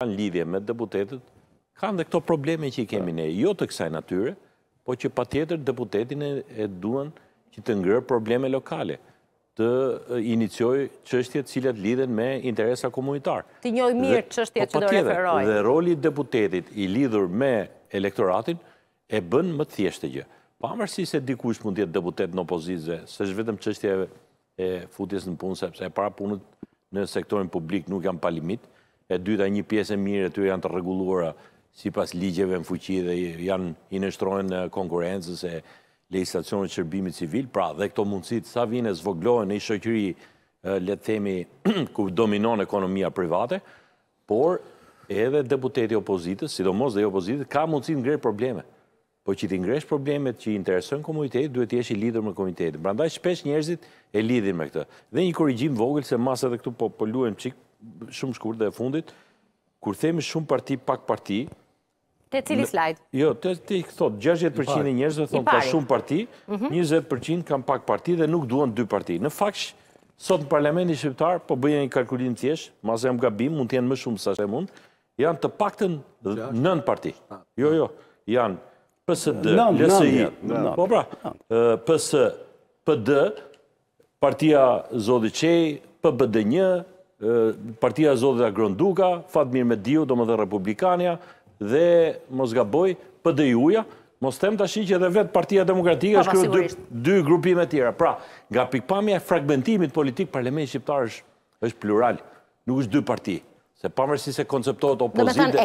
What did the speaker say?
kanë lidhje me deputetet, kanë dhe këto probleme që i kemi ne, jo të kësaj natyre, po që pa tjetër deputetin e duen që të ngërë probleme lokale, të inicioj qështjet cilat lidhen me interesa komunitar. Të njoj mirë qështjet po që do referoj. Dhe roli deputetit i lidhur me elektoratin e bën më thjeshtë gjë. Pa mërësi se dikush mund tjetë deputet në opozitëve, se shë vetëm qështjeve e futjes në punë, sepse e para punët në sektorin publik nuk jam limit e dyta një pjesë e mirë e janë të reguluara si pas ligjeve në fuqi dhe janë i në konkurencës e legislacionit qërbimit civil, pra dhe këto mundësit sa vine zvoglojnë në i shokjëri letë themi ku dominon ekonomia private, por edhe deputeti opozitës, sidomos dhe i opozitës, ka mundësit në grej probleme po që ti ngresh problemet që i interesën komunitetit, duhet t'jesh i lidhër me komunitetit. Brandaj, shpesh njerëzit e lidhër me këtë. Dhe një korrigjim vogël, se masa dhe këtu po polluem qik shumë shkur dhe fundit, kur themi shumë parti, pak parti... Te cili slajt? Jo, te i këthot, 60% e njerëzve thonë ka shumë parti, 20% mhm. kam pak parti dhe nuk duon dy parti. Në faksh, sot në i shqiptar, po bëjën një kalkulim tjesh, masa jam gabim, mund t'jenë më shumë sa shemun, janë të pakten nën parti. Ah. Jo, jo, janë PSD, LSI, po pra, PS, partia Zodhi Qej, PBD1, partia Zodhi Agronduka, Fatmir Mediu, do më dhe Republikania, dhe Mosgaboj, PD Juja, mos tem të ashtë që edhe vetë partia demokratika po, është kërë dy grupime tjera. Pra, nga pikpamja e fragmentimit politik, parlament shqiptar është plural, nuk është dy parti, se pamërësi se konceptohet opozit...